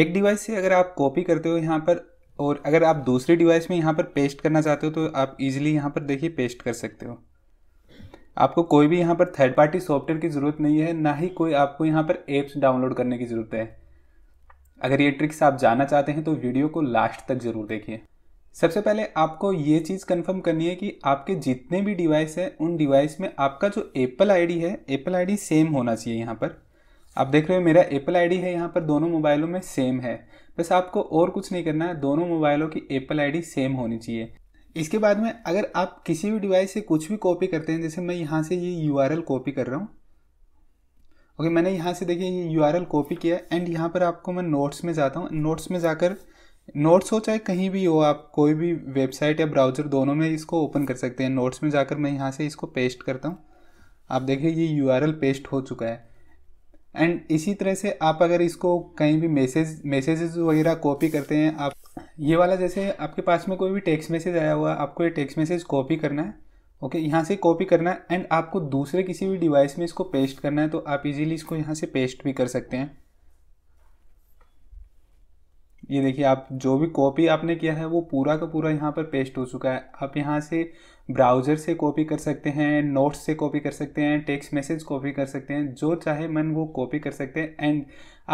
एक डिवाइस से अगर आप कॉपी करते हो यहाँ पर और अगर आप दूसरे डिवाइस में यहाँ पर पेस्ट करना चाहते हो तो आप इजीली यहाँ पर देखिए पेस्ट कर सकते हो आपको कोई भी यहाँ पर थर्ड पार्टी सॉफ्टवेयर की ज़रूरत नहीं है ना ही कोई आपको यहाँ पर एप्स डाउनलोड करने की ज़रूरत है अगर ये ट्रिक्स आप जानना चाहते हैं तो वीडियो को लास्ट तक ज़रूर देखिए सबसे पहले आपको ये चीज़ कन्फर्म करनी है कि आपके जितने भी डिवाइस हैं उन डिवाइस में आपका जो एप्पल आई है एप्पल आई सेम होना चाहिए यहाँ पर आप देख रहे हो मेरा एप्पल आईडी है यहाँ पर दोनों मोबाइलों में सेम है बस आपको और कुछ नहीं करना है दोनों मोबाइलों की एप्पल आईडी सेम होनी चाहिए इसके बाद में अगर आप किसी भी डिवाइस से कुछ भी कॉपी करते हैं जैसे मैं यहाँ से ये यू कॉपी कर रहा हूँ ओके मैंने यहाँ से देखिए ये यू कॉपी किया एंड यहाँ पर आपको मैं नोट्स में जाता हूँ नोट्स में जाकर नोट्स हो चाहे कहीं भी हो आप कोई भी वेबसाइट या ब्राउज़र दोनों में इसको ओपन कर सकते हैं नोट्स में जाकर मैं यहाँ से इसको पेस्ट करता हूँ आप देखिए ये यू पेस्ट हो चुका है एंड इसी तरह से आप अगर इसको कहीं भी मैसेज मैसेजेस वगैरह कॉपी करते हैं आप ये वाला जैसे आपके पास में कोई भी टेक्स्ट मैसेज आया हुआ है आपको ये टेक्स्ट मैसेज कॉपी करना है ओके okay, यहाँ से कॉपी करना है एंड आपको दूसरे किसी भी डिवाइस में इसको पेस्ट करना है तो आप इजीली इसको यहाँ से पेस्ट भी कर सकते हैं ये देखिए आप जो भी कॉपी आपने किया है वो पूरा का पूरा यहाँ पर पेस्ट हो चुका है आप यहाँ से ब्राउज़र से कॉपी कर सकते हैं नोट्स से कॉपी कर सकते हैं टेक्स्ट मैसेज कॉपी कर सकते हैं जो चाहे मन वो कॉपी कर सकते हैं एंड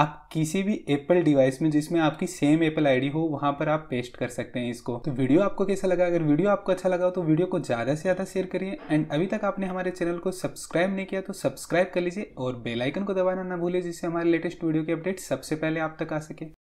आप किसी भी एप्पल डिवाइस में जिसमें आपकी सेम एप्पल आईडी हो वहाँ पर आप पेस्ट कर सकते हैं इसको तो वीडियो आपको कैसा लगा अगर वीडियो आपको अच्छा लगा हो तो वीडियो को ज़्यादा से ज़्यादा शेयर करिए एंड अभी तक आपने हमारे चैनल को सब्सक्राइब नहीं किया तो सब्सक्राइब कर लीजिए और बेलाइकन को दबाना ना भूलें जिससे हमारे लेटेस्ट वीडियो की अपडेट सबसे पहले आप तक आ सके